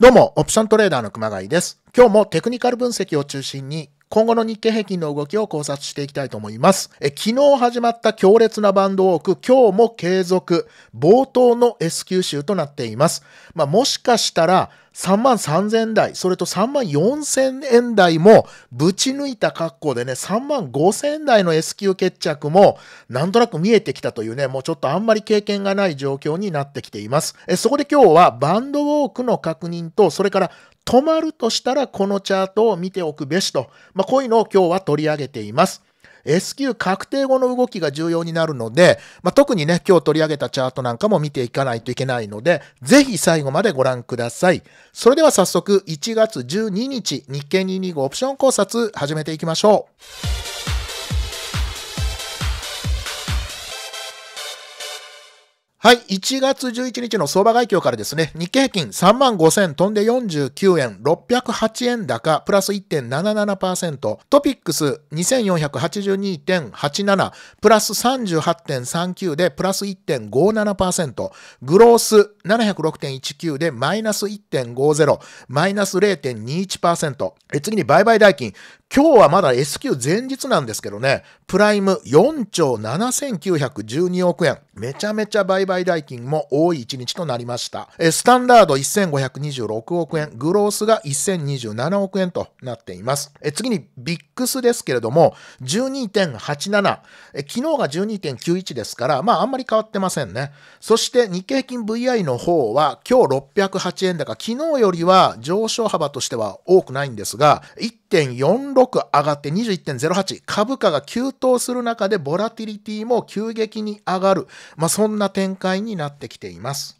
どうも、オプショントレーダーの熊谷です。今日もテクニカル分析を中心に今後の日経平均の動きを考察していきたいと思います。え昨日始まった強烈なバンドウォーク、今日も継続、冒頭の S q 集となっています。まあ、もしかしたら、3万3000台、それと3万4000円台もぶち抜いた格好でね、3万5000台の S q 決着もなんとなく見えてきたというね、もうちょっとあんまり経験がない状況になってきています。えそこで今日はバンドウォークの確認と、それから止まるとしたらこのチャートを見ておくべしと、まあ、こういうのを今日は取り上げています。S q 確定後の動きが重要になるので、まあ、特にね、今日取り上げたチャートなんかも見ていかないといけないので、ぜひ最後までご覧ください。それでは早速、1月12日、日経225オプション考察始めていきましょう。はい。1月11日の相場外況からですね、日経平均3万5千飛んで49円、608円高、プラス1.77%、トピックス2482.87、プラス38.39でプラス1.57%、グロース706.19でマイナス1.50、マイナス0.21%、次に売買代金今日はまだ S q 前日なんですけどね、プライム4兆7912億円。めちゃめちゃ売買代金も多い1日となりました。スタンダード1526億円、グロースが1027億円となっています。次にビックスですけれども、12.87。昨日が12.91ですから、まああんまり変わってませんね。そして日経金 VI の方は今日608円高、昨日よりは上昇幅としては多くないんですが、1.46上がって21.08株価が急騰する中でボラティリティも急激に上がる、まあ、そんな展開になってきています。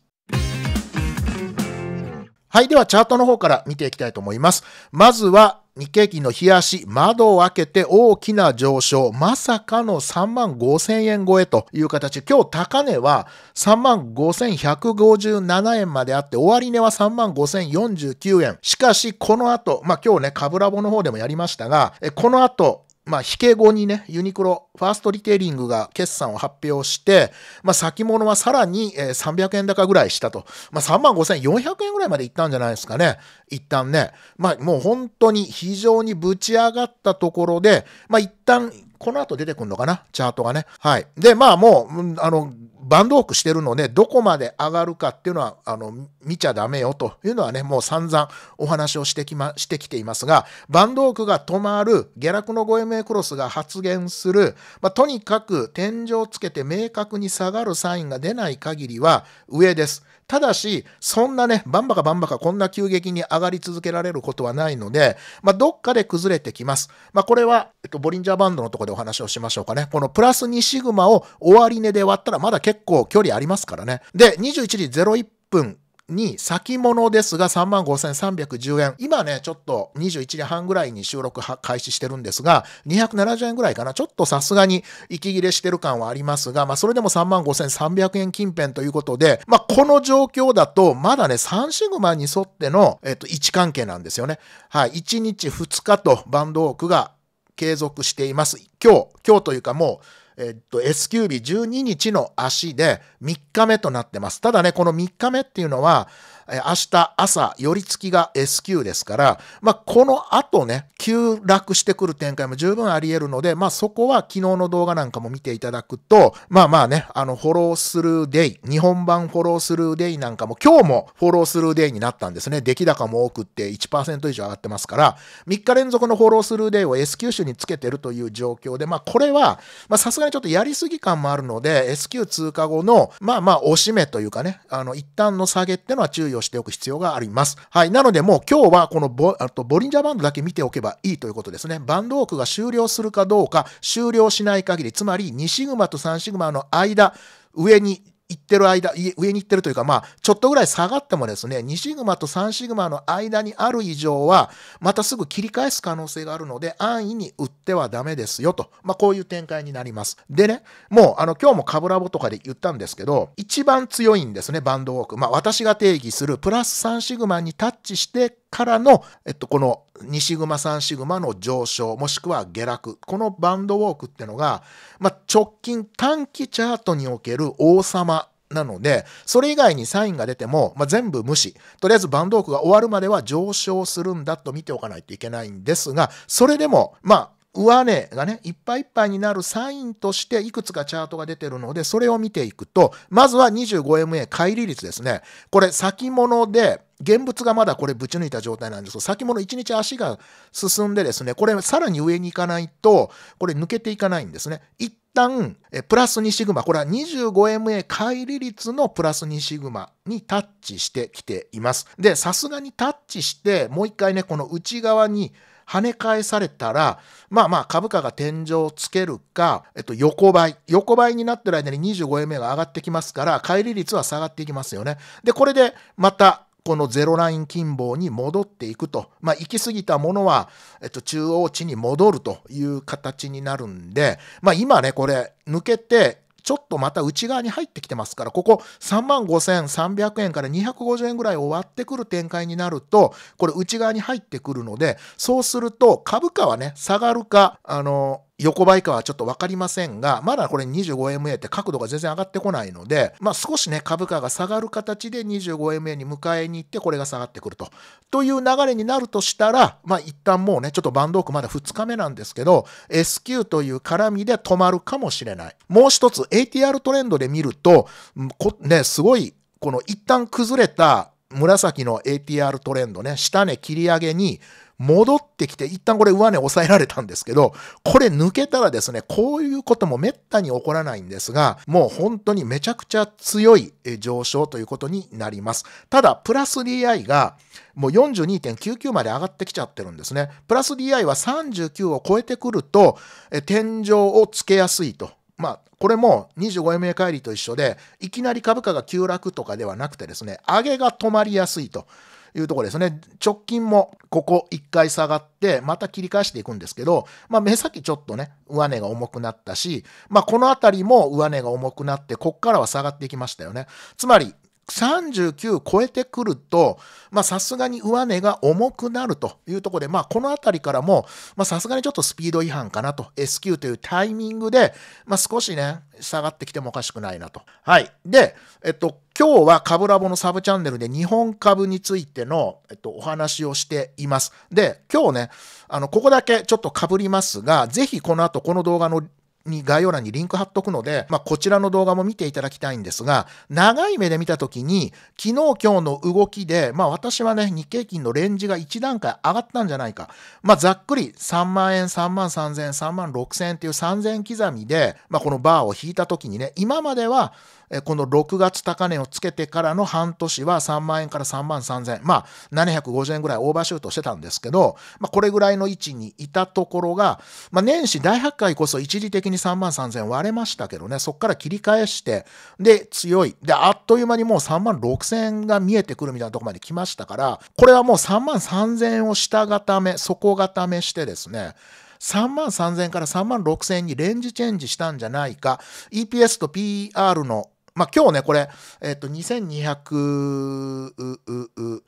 はい。では、チャートの方から見ていきたいと思います。まずは、日経金の冷やし、窓を開けて大きな上昇、まさかの3万5千円超えという形。今日高値は3万5157円まであって、終値は3万5049円。しかし、この後、まあ今日ね、カブラボの方でもやりましたが、この後、まあ、引け後にね、ユニクロ、ファーストリテイリングが決算を発表して、まあ、先物はさらに300円高ぐらいしたと。まあ、3万5400円ぐらいまでいったんじゃないですかね。一旦ね。まあ、もう本当に非常にぶち上がったところで、まあ、一旦、この後出てくるのかなチャートがね。はい。で、まあもう、あの、バンドオークしてるので、どこまで上がるかっていうのは、あの、見ちゃダメよというのはね、もう散々お話をしてきま、してきていますが、バンドオークが止まる、下落の 5MA クロスが発現する、まあ、とにかく天井をつけて明確に下がるサインが出ない限りは、上です。ただし、そんなね、バンバカバンバカこんな急激に上がり続けられることはないので、まあ、どっかで崩れてきます。まあ、これは、えっと、ボリンジャーバンドのとこでお話をしましょうかね。このプラス2シグマを終わり値で割ったらまだ結構距離ありますからね。で、21時01分に先物ですが35,310円。今ね、ちょっと21時半ぐらいに収録開始してるんですが、270円ぐらいかな。ちょっとさすがに息切れしてる感はありますが、まあそれでも35,300円近辺ということで、まあこの状況だと、まだね、3シグマに沿っての、えっと、位置関係なんですよね。はい。1日2日とバンドオークが継続しています。今日、今日というかもう、えっと、S q 日12日の足で3日目となってます。ただね、この3日目っていうのは、え明日朝、寄り付きが S q ですから、まあ、この後ね、急落してくる展開も十分あり得るので、まあ、そこは昨日の動画なんかも見ていただくと、まあまあね、あの、フォロースルーデイ、日本版フォロースルーデイなんかも今日もフォロースルーデイになったんですね。出来高も多くって1%以上上がってますから、3日連続のフォロースルーデイを S q 種につけてるという状況で、まあ、これは、まあ、さすがにちょっとやりすぎ感もあるので、S q 通過後の、まあまあ、おしめというかね、あの、一旦の下げってのは注意ををしておく必要があります。はい。なのでもう今日はこのボあとボリンジャーバンドだけ見ておけばいいということですね。バンドオークが終了するかどうか、終了しない限り、つまり2シグマと3シグマの間、上に行ってる間、上に行ってるというか、まあ、ちょっとぐらい下がってもですね、2シグマと3シグマの間にある以上は、またすぐ切り返す可能性があるので、安易に売ってはダメですよと、まあ、こういう展開になります。でね、もう、あの、今日もカブラボとかで言ったんですけど、一番強いんですね、バンドウォーク。まあ、私が定義するプラス3シグマにタッチしてからの、えっと、この2シグマ3シグマの上昇もしくは下落このバンドウォークってのが、まあ、直近短期チャートにおける王様なので、それ以外にサインが出ても、まあ、全部無視。とりあえずバンドウォークが終わるまでは上昇するんだと見ておかないといけないんですが、それでも、まあ、上値がね、いっぱいいっぱいになるサインとして、いくつかチャートが出てるので、それを見ていくと、まずは 25MA 乖離率ですね。これ、先物で、現物がまだこれぶち抜いた状態なんですけど、先物1日足が進んでですね、これさらに上に行かないと、これ抜けていかないんですね。一旦、プラス2シグマ、これは 25MA 乖離率のプラス2シグマにタッチしてきています。で、さすがにタッチして、もう一回ね、この内側に跳ね返されたら、まあまあ株価が天井をつけるか、えっと、横ばい。横ばいになってる間に 25M a が上がってきますから、乖離率は下がっていきますよね。で、これでまたこのゼロライン近傍に戻っていくと、まあ、行き過ぎたものは、えっと、中央値に戻るという形になるんで、まあ、今ね、これ、抜けて、ちょっとまた内側に入ってきてますから、ここ3万5300円から250円ぐらい終わってくる展開になると、これ内側に入ってくるので、そうすると株価はね、下がるか、あの、横ばいかはちょっとわかりませんが、まだこれ 25MA って角度が全然上がってこないので、まあ、少しね、株価が下がる形で 25MA に迎えに行って、これが下がってくると。という流れになるとしたら、まあ、一旦もうね、ちょっとバンドークまだ2日目なんですけど、S q という絡みで止まるかもしれない。もう一つ、ATR トレンドで見ると、ね、すごい、この一旦崩れた紫の ATR トレンドね、下値切り上げに、戻ってきて、一旦これ上値抑えられたんですけど、これ抜けたらですね、こういうこともめったに起こらないんですが、もう本当にめちゃくちゃ強い上昇ということになります。ただ、プラス DI が、もう42.99まで上がってきちゃってるんですね。プラス DI は39を超えてくると、天井をつけやすいと。まあ、これも 25MA 乖離と一緒で、いきなり株価が急落とかではなくてですね、上げが止まりやすいと。いうところですね。直近もここ一回下がって、また切り返していくんですけど、まあ目先ちょっとね、上値が重くなったし、まあこのあたりも上値が重くなって、こっからは下がっていきましたよね。つまり、39超えてくると、まあさすがに上値が重くなるというところで、まあこのあたりからも、まあさすがにちょっとスピード違反かなと、S q というタイミングで、まあ少しね、下がってきてもおかしくないなと。はい。で、えっと、今日は株ラボのサブチャンネルで日本株についての、えっと、お話をしています。で、今日ね、あの、ここだけちょっと被りますが、ぜひこの後この動画のに概要欄にリンク貼っとくので、まあ、こちらの動画も見ていただきたいんですが、長い目で見たときに、昨日今日の動きで、まあ、私はね、日経金のレンジが1段階上がったんじゃないか。まあ、ざっくり3万円、3万3000円、3万6000円っていう3000刻みで、まあ、このバーを引いたときにね、今までは、この6月高値をつけてからの半年は3万円から3万3000円、まあ、750円ぐらいオーバーシュートしてたんですけど、まあ、これぐらいの位置にいたところが、まあ、年始大発会こそ一時的に3万3000円割れましたけどね、そこから切り返して、で、強い。で、あっという間にもう3万6000円が見えてくるみたいなとこまで来ましたから、これはもう3万3000円を下固め、底固めしてですね、3万3000から3万6000にレンジチェンジしたんじゃないか。EPS と PR のまあ、今日ね、これ、えっ、と、2230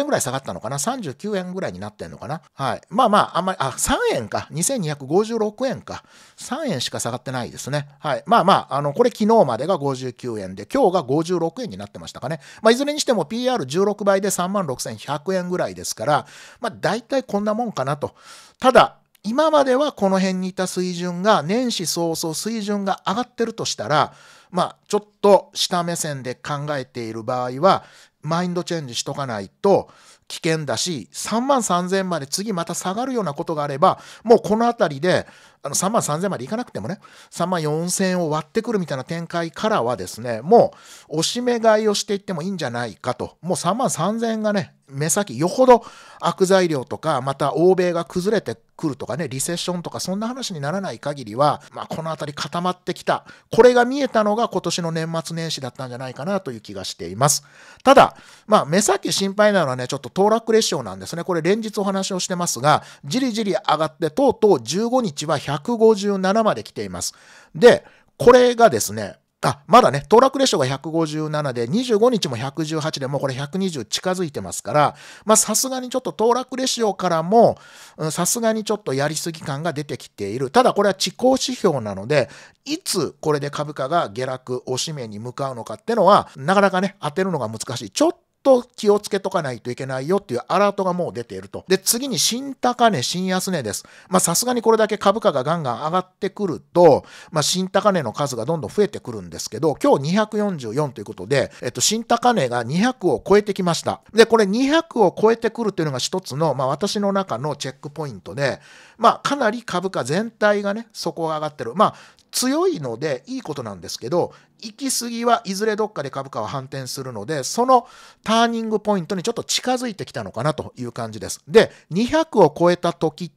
円ぐらい下がったのかな ?39 円ぐらいになってんのかなはい。まあまあ、あんまり、あ、3円か。2256円か。3円しか下がってないですね。はい。まあまあ、あの、これ昨日までが59円で、今日が56円になってましたかね。まあ、いずれにしても PR16 倍で36,100円ぐらいですから、まあ、大体こんなもんかなと。ただ、今まではこの辺にいた水準が、年始早々水準が上がってるとしたら、まあ、ちょっと下目線で考えている場合は、マインドチェンジしとかないと危険だし、3万3000まで次また下がるようなことがあれば、もうこの辺りで、あの3万3000までいかなくてもね、3万4000を割ってくるみたいな展開からはですね、もう、おしめ買いをしていってもいいんじゃないかと、もう3万3000がね、目先、よほど悪材料とか、また欧米が崩れてくるとかね、リセッションとか、そんな話にならない限りは、まあ、この辺り固まってきた。これが見えたのが今年の年末年始だったんじゃないかなという気がしています。ただ、まあ、目先心配なのはね、ちょっと騰落レシオなんですね。これ連日お話をしてますが、じりじり上がって、とうとう15日は157まで来ています。で、これがですね、あ、まだね、騰落レシオが157で、25日も118で、もうこれ120近づいてますから、まあさすがにちょっと騰落レシオからも、さすがにちょっとやりすぎ感が出てきている。ただこれは地行指標なので、いつこれで株価が下落、おしめに向かうのかってのは、なかなかね、当てるのが難しい。ちょっと気をつけとかないといけないよっていうアラートがもう出ていると。で、次に新高値、新安値です。まあ、さすがにこれだけ株価がガンガン上がってくると、まあ、新高値の数がどんどん増えてくるんですけど、今日244ということで、えっと、新高値が200を超えてきました。で、これ200を超えてくるというのが一つの、まあ、私の中のチェックポイントで、まあ、かなり株価全体がね、底が上がってる。まあ、強いのでいいことなんですけど、行き過ぎはいずれどっかで株価は反転するので、そのターニングポイントにちょっと近づいてきたのかなという感じです。で、200を超えた時っ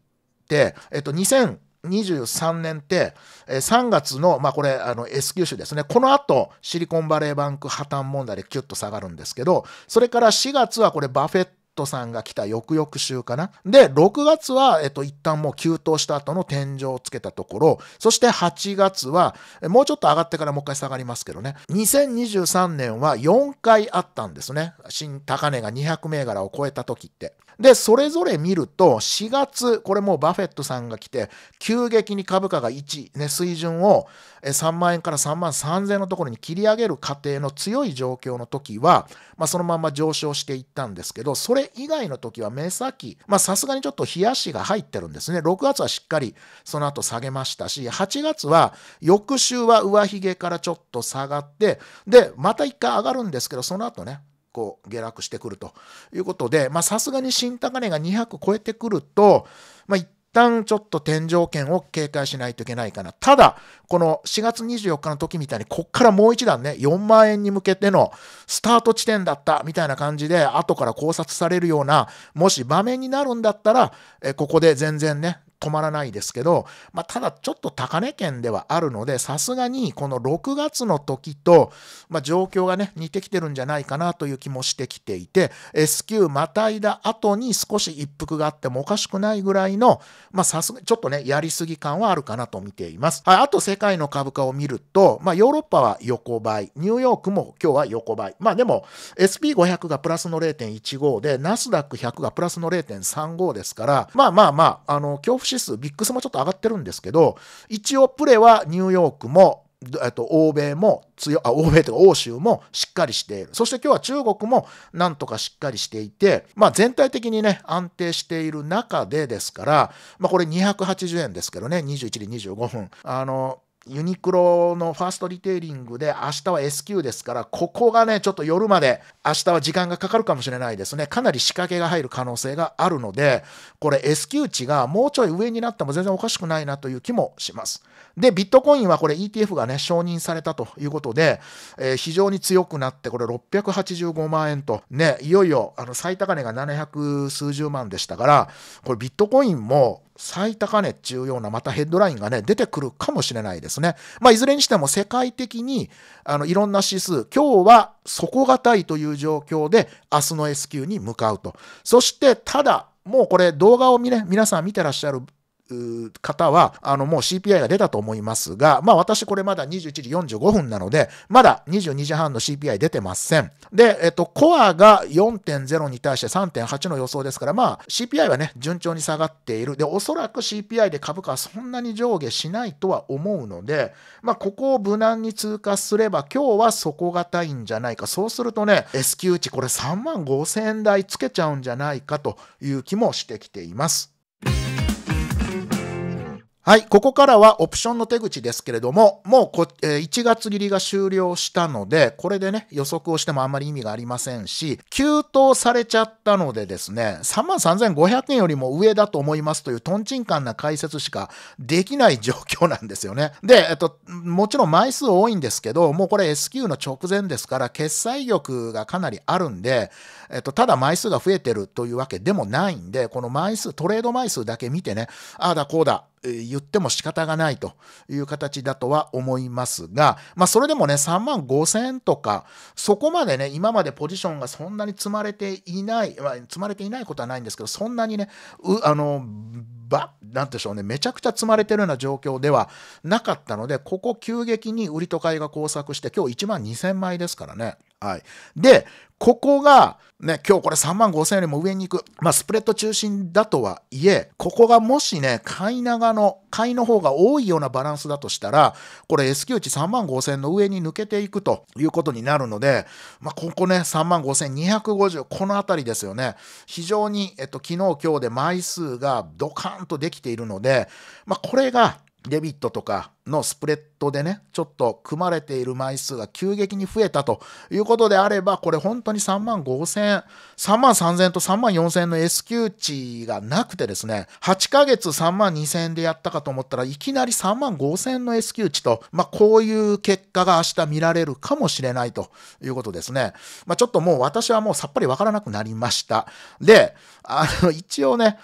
て、えっと、2000、23年って、3月の、まあ、これ、あの、S 九種ですね。この後、シリコンバレーバンク破綻問題でキュッと下がるんですけど、それから4月はこれ、バフェットさんが来た翌々週かな。で、6月は、えっと、一旦もう急騰した後の天井をつけたところ、そして8月は、もうちょっと上がってからもう一回下がりますけどね、2023年は4回あったんですね。新高値が200銘柄を超えた時って。で、それぞれ見ると、4月、これもうバフェットさんが来て、急激に株価が1、ね、水準を3万円から3万3000円のところに切り上げる過程の強い状況の時は、まあ、そのまま上昇していったんですけど、それ以外の時は目先、さすがにちょっと冷やしが入ってるんですね。6月はしっかりその後下げましたし、8月は翌週は上髭からちょっと下がって、で、また一回上がるんですけど、その後ね、こう下落してくるということで、さすがに新高値が200超えてくると、まあ、一旦ちょっと天井圏を警戒しないといけないかな。ただ、この4月24日の時みたいに、こっからもう一段ね、4万円に向けてのスタート地点だったみたいな感じで、後から考察されるような、もし場面になるんだったら、えここで全然ね、止まらないですけど、まあ、ただちょっと高値圏ではあるので、さすがにこの6月の時と、まあ、状況がね、似てきてるんじゃないかなという気もしてきていて、S q またいだ後に少し一服があってもおかしくないぐらいの、まあ、さすが、ちょっとね、やりすぎ感はあるかなと見ています。はい、あと世界の株価を見ると、まあ、ヨーロッパは横ばい、ニューヨークも今日は横ばい。まあ、でも、SP500 がプラスの0.15で、ナスダック100がプラスの0.35ですから、まあまあまあ、あの、恐怖指数、ビックスもちょっと上がってるんですけど、一応プレはニューヨークも、えっと、欧米も強、あ、欧米というか欧州もしっかりしている。そして今日は中国もなんとかしっかりしていて、まあ全体的にね、安定している中でですから、まあこれ280円ですけどね、21時25分。あの、ユニクロのファーストリテイリングで明日は S q ですから、ここがね、ちょっと夜まで明日は時間がかかるかもしれないですね。かなり仕掛けが入る可能性があるので、これ S q 値がもうちょい上になっても全然おかしくないなという気もします。で、ビットコインはこれ ETF がね、承認されたということで、えー、非常に強くなって、これ685万円と、ね、いよいよあの最高値が700数十万でしたから、これビットコインも最高値っていうようなまたヘッドラインがね、出てくるかもしれないですね。まあ、いずれにしても世界的に、あの、いろんな指数、今日は底堅いという状況で、明日の S q に向かうと。そして、ただ、もうこれ動画を見ね、皆さん見てらっしゃる方は、あの、もう CPI が出たと思いますが、まあ私これまだ21時45分なので、まだ22時半の CPI 出てません。で、えっと、コアが4.0に対して3.8の予想ですから、まあ CPI はね、順調に下がっている。で、おそらく CPI で株価はそんなに上下しないとは思うので、まあここを無難に通過すれば、今日は底堅いんじゃないか。そうするとね、S q 値これ3万5000円台つけちゃうんじゃないかという気もしてきています。はい、ここからはオプションの手口ですけれども、もうこ、えー、1月切りが終了したので、これでね、予測をしてもあんまり意味がありませんし、急騰されちゃったのでですね、33,500円よりも上だと思いますというトンチンカンな解説しかできない状況なんですよね。で、えっと、もちろん枚数多いんですけど、もうこれ S q の直前ですから、決済力がかなりあるんで、えっと、ただ枚数が増えてるというわけでもないんで、この枚数、トレード枚数だけ見てね、ああだこうだ、言っても仕方がないという形だとは思いますが、まあ、それでもね、3万5 0 0円とか、そこまでね、今までポジションがそんなに積まれていない、まあ、積まれていないことはないんですけど、そんなにね、あの、ば、なんでしょうね、めちゃくちゃ積まれてるような状況ではなかったので、ここ急激に売りと買いが交錯して、今日1万2000枚ですからね。はい。で、ここが、ね、今日これ3万5000よりも上に行く。まあ、スプレッド中心だとはいえ、ここがもしね、買い長の、買いの方が多いようなバランスだとしたら、これ S q 値3万5000の上に抜けていくということになるので、まあ、ここね、3万5250、このあたりですよね。非常に、えっと、昨日今日で枚数がドカーンとできているので、まあ、これがデビットとかのスプレッドでね、ちょっと組まれている枚数が急激に増えたということであれば、これ本当に3万5千、3万3千と3万4千の S q 値がなくてですね、8ヶ月3万2千でやったかと思ったらいきなり3万5千の S q 値と、まあこういう結果が明日見られるかもしれないということですね。まあちょっともう私はもうさっぱりわからなくなりました。で、あの一応ね、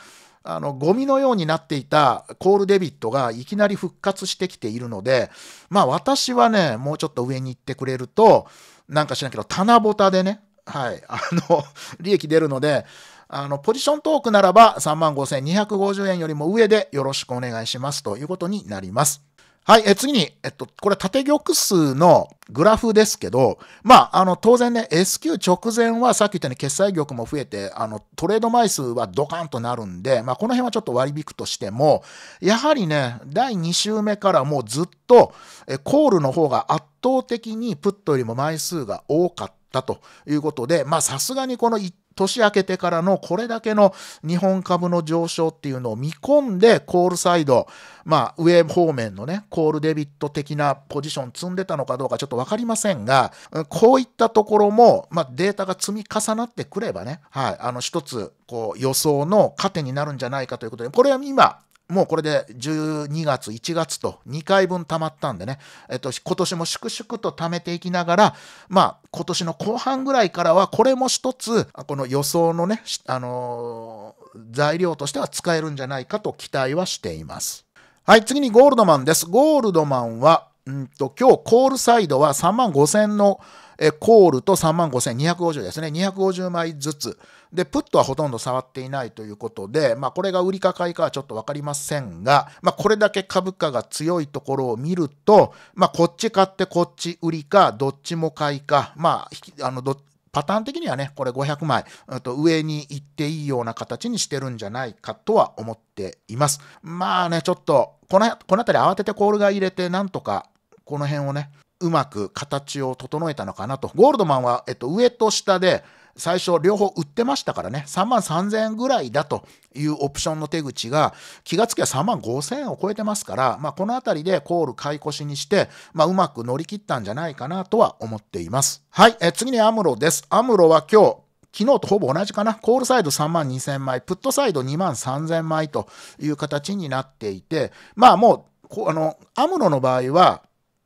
あの、ゴミのようになっていたコール・デビットがいきなり復活してきているので、まあ私はね、もうちょっと上に行ってくれると、なんか知らんけど、棚ぼたでね、はい、あの、利益出るので、あの、ポジショントークならば35,250円よりも上でよろしくお願いしますということになります。はい、え次に、えっと、これ縦玉数のグラフですけど、まあ、あの、当然ね、S q 直前はさっき言ったように決済玉も増えて、あの、トレード枚数はドカンとなるんで、まあ、この辺はちょっと割引くとしても、やはりね、第2週目からもうずっと、えコールの方が圧倒的にプットよりも枚数が多かったということで、まあ、さすがにこの一年明けてからのこれだけの日本株の上昇っていうのを見込んで、コールサイド、まあ、上方面のね、コールデビット的なポジション積んでたのかどうかちょっとわかりませんが、こういったところも、まあ、データが積み重なってくればね、はい、あの、一つ、こう、予想の糧になるんじゃないかということで、これは今、もうこれで12月、1月と2回分たまったんでね、えっと、今年も粛々と貯めていきながら、まあ、今年の後半ぐらいからは、これも一つ、この予想のね、あのー、材料としては使えるんじゃないかと期待はしています。はい、次にゴールドマンです。ゴールドマンは、うんと、今日コールサイドは3万5000のえコールと3万5250ですね。250枚ずつ。で、プットはほとんど触っていないということで、まあ、これが売りか買いかはちょっとわかりませんが、まあ、これだけ株価が強いところを見ると、まあ、こっち買ってこっち売りか、どっちも買いか、まあ、あの、どパターン的にはね、これ500枚、と上に行っていいような形にしてるんじゃないかとは思っています。まあね、ちょっと、この、この辺り慌ててコールが入れて、なんとか、この辺をね、うまく形を整えたのかなと。ゴールドマンは、えっと、上と下で、最初両方売ってましたからね、3万3000円ぐらいだというオプションの手口が、気がつきゃ3万5000円を超えてますから、まあ、このあたりでコール買い越しにして、まあ、うまく乗り切ったんじゃないかなとは思っています。はい、え次にアムロです。アムロは今日、昨日とほぼ同じかな。コールサイド3万2000枚、プットサイド2万3000枚という形になっていて、まあもう、あの、アムロの場合は、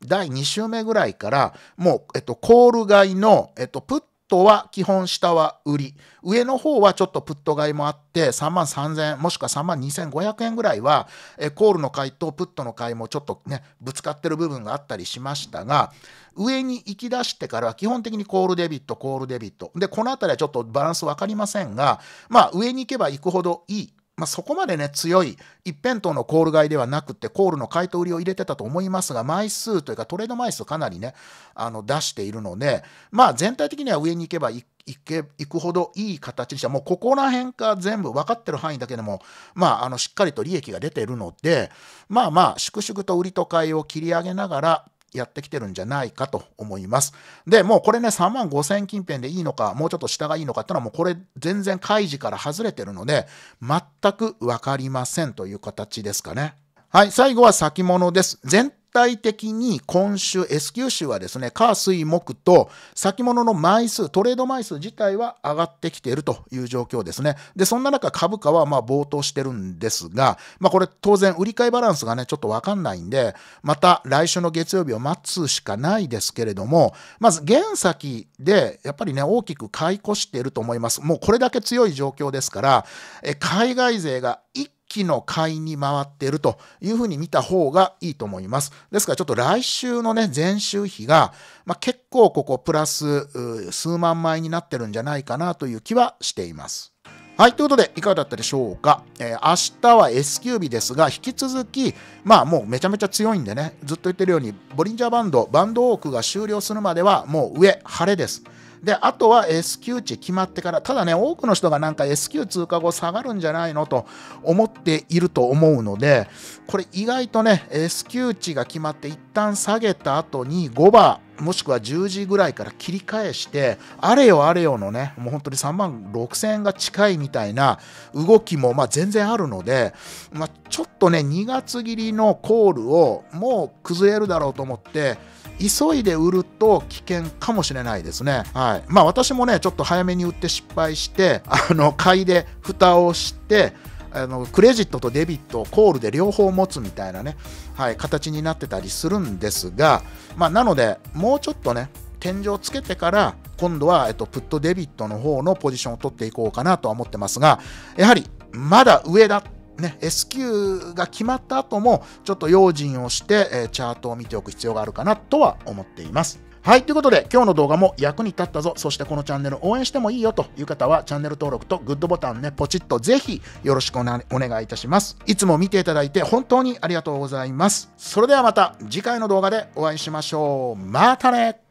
第2週目ぐらいから、もう、えっと、コール買いの、えっと、プットトは基本下は売り。上の方はちょっとプット買いもあって、3万3000円、もしくは3万2500円ぐらいは、コールの買いとプットの買いもちょっとね、ぶつかってる部分があったりしましたが、上に行き出してからは基本的にコールデビット、コールデビット。で、この辺りはちょっとバランス分かりませんが、まあ上に行けば行くほどいいまあ、そこまでね、強い一辺倒のコール買いではなくて、コールの買いと売りを入れてたと思いますが、枚数というかトレード枚数かなりね、あの出しているので、まあ、全体的には上に行けばいけ行くほどいい形にしたもうここら辺か全部分かってる範囲だけでも、まあ、あのしっかりと利益が出てるのでまあまあ粛々と売りと買いを切り上げながらやってきてるんじゃないかと思います。で、もうこれね、3万5000近辺でいいのか、もうちょっと下がいいのかってのは、もうこれ全然開示から外れてるので、全くわかりませんという形ですかね。はい、最後は先物です。全体的に今週 S q 週はですね、火水木と先物の枚数、トレード枚数自体は上がってきているという状況ですね。で、そんな中株価はまあ暴騰してるんですが、まあこれ当然売り買いバランスがね、ちょっとわかんないんで、また来週の月曜日を待つしかないですけれども、まず現先でやっぱりね、大きく買い越していると思います。もうこれだけ強い状況ですから、え海外勢が一期の買いに回っているというふうに見た方がいいと思います。ですからちょっと来週のね、前週比が、まあ、結構ここプラス数万枚になってるんじゃないかなという気はしています。はい、ということで、いかがだったでしょうか。えー、明日は S 級日ですが、引き続き、まあもうめちゃめちゃ強いんでね、ずっと言ってるように、ボリンジャーバンド、バンドオークが終了するまでは、もう上、晴れです。で、あとは S q 値決まってから、ただね、多くの人がなんか S q 通過後下がるんじゃないのと思っていると思うので、これ意外とね、S q 値が決まって一旦下げた後に5番、もしくは10時ぐらいから切り返して、あれよあれよのね、もう本当に3万6000円が近いみたいな動きもまあ全然あるので、まあ、ちょっとね、2月切りのコールをもう崩れるだろうと思って、急いで売ると危険かもしれないですね。はい。まあ私もね、ちょっと早めに売って失敗して、あの、買いで蓋をして、あのクレジットとデビットをコールで両方持つみたいなね、はい、形になってたりするんですが、まあ、なのでもうちょっとね天井をつけてから今度は、えっと、プットデビットの方のポジションを取っていこうかなとは思ってますがやはりまだ上だね、S q が決まった後もちょっと用心をして、えー、チャートを見ておく必要があるかなとは思っています。はい、ということで今日の動画も役に立ったぞ、そしてこのチャンネル応援してもいいよという方はチャンネル登録とグッドボタンね、ポチッとぜひよろしくお願いいたします。いつも見ていただいて本当にありがとうございます。それではまた次回の動画でお会いしましょう。またね